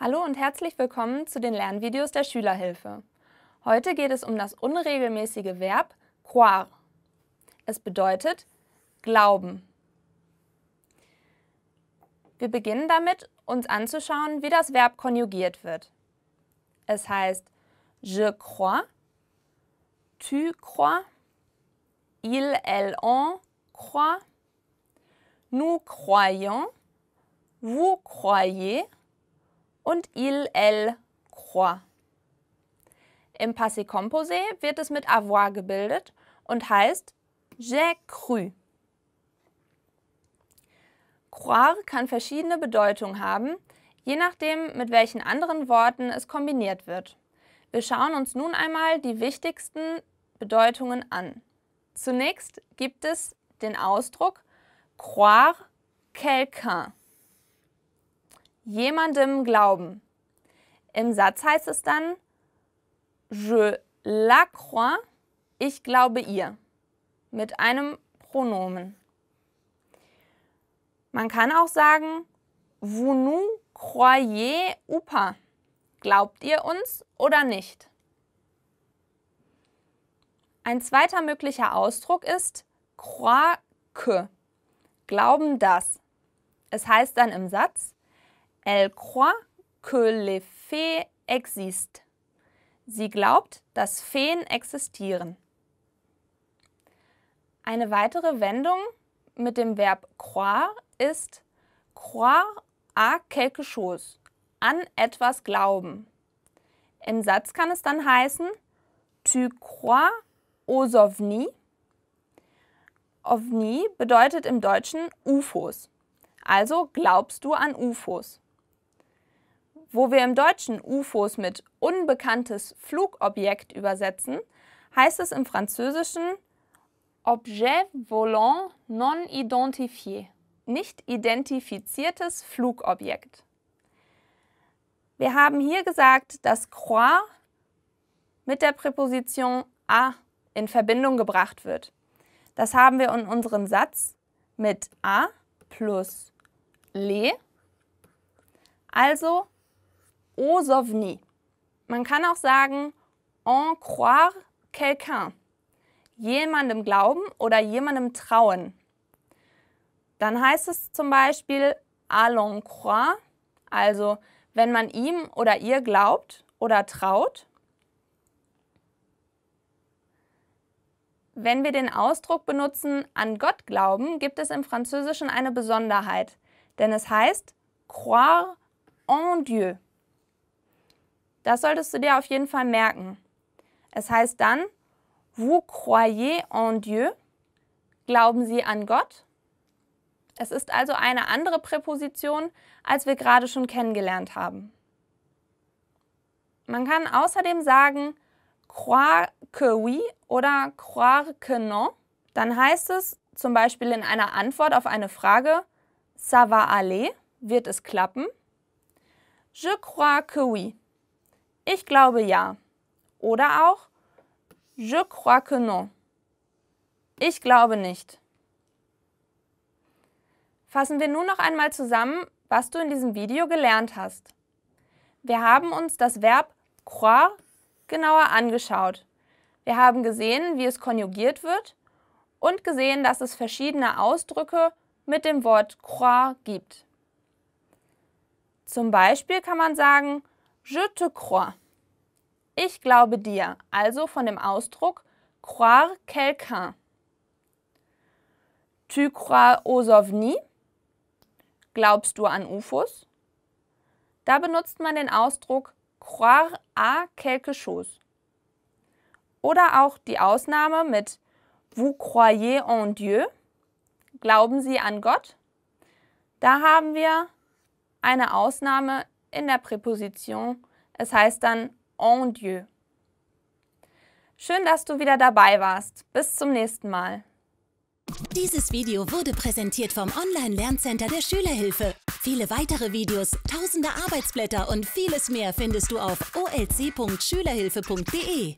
Hallo und herzlich willkommen zu den Lernvideos der Schülerhilfe. Heute geht es um das unregelmäßige Verb croire. Es bedeutet glauben. Wir beginnen damit, uns anzuschauen, wie das Verb konjugiert wird. Es heißt je crois, tu crois, il, elle, on croit, nous croyons, vous croyez, und il, elle, croit. Im Passé Composé wird es mit avoir gebildet und heißt j'ai cru. Croire kann verschiedene Bedeutungen haben, je nachdem, mit welchen anderen Worten es kombiniert wird. Wir schauen uns nun einmal die wichtigsten Bedeutungen an. Zunächst gibt es den Ausdruck croire quelqu'un jemandem glauben. Im Satz heißt es dann, je la crois, ich glaube ihr, mit einem Pronomen. Man kann auch sagen, vous nous croyez ou pas, glaubt ihr uns oder nicht? Ein zweiter möglicher Ausdruck ist Croix que, glauben das. Es heißt dann im Satz, Elle croit que les fées existent. Sie glaubt, dass Feen existieren. Eine weitere Wendung mit dem Verb croire ist croire à quelque chose, an etwas glauben. Im Satz kann es dann heißen tu crois aux ovnis. OVNI bedeutet im Deutschen UFOs. Also glaubst du an UFOs. Wo wir im Deutschen UFOs mit unbekanntes Flugobjekt übersetzen, heißt es im Französischen Objet volant non identifié, nicht identifiziertes Flugobjekt. Wir haben hier gesagt, dass croire mit der Präposition a in Verbindung gebracht wird. Das haben wir in unserem Satz mit a plus le, also aux ovnis. Man kann auch sagen, en croire quelqu'un. Jemandem glauben oder jemandem trauen. Dann heißt es zum Beispiel à l'en croire, also wenn man ihm oder ihr glaubt oder traut. Wenn wir den Ausdruck benutzen, an Gott glauben, gibt es im Französischen eine Besonderheit, denn es heißt croire en Dieu. Das solltest du dir auf jeden Fall merken. Es heißt dann, vous croyez en Dieu? Glauben Sie an Gott? Es ist also eine andere Präposition, als wir gerade schon kennengelernt haben. Man kann außerdem sagen, croire que oui oder croire que non. Dann heißt es zum Beispiel in einer Antwort auf eine Frage, ça va aller, wird es klappen? Je crois que oui. Ich glaube ja. Oder auch Je crois que non. Ich glaube nicht. Fassen wir nun noch einmal zusammen, was du in diesem Video gelernt hast. Wir haben uns das Verb croire genauer angeschaut. Wir haben gesehen, wie es konjugiert wird und gesehen, dass es verschiedene Ausdrücke mit dem Wort croire gibt. Zum Beispiel kann man sagen, Je te crois. Ich glaube dir, also von dem Ausdruck croire quelqu'un. Tu crois aux ovnis? Glaubst du an UFOs? Da benutzt man den Ausdruck croire à quelque chose. Oder auch die Ausnahme mit Vous croyez en Dieu? Glauben Sie an Gott? Da haben wir eine Ausnahme in der Präposition. Es heißt dann en Dieu. Schön, dass du wieder dabei warst. Bis zum nächsten Mal. Dieses Video wurde präsentiert vom Online-Lerncenter der Schülerhilfe. Viele weitere Videos, tausende Arbeitsblätter und vieles mehr findest du auf olc.schülerhilfe.de.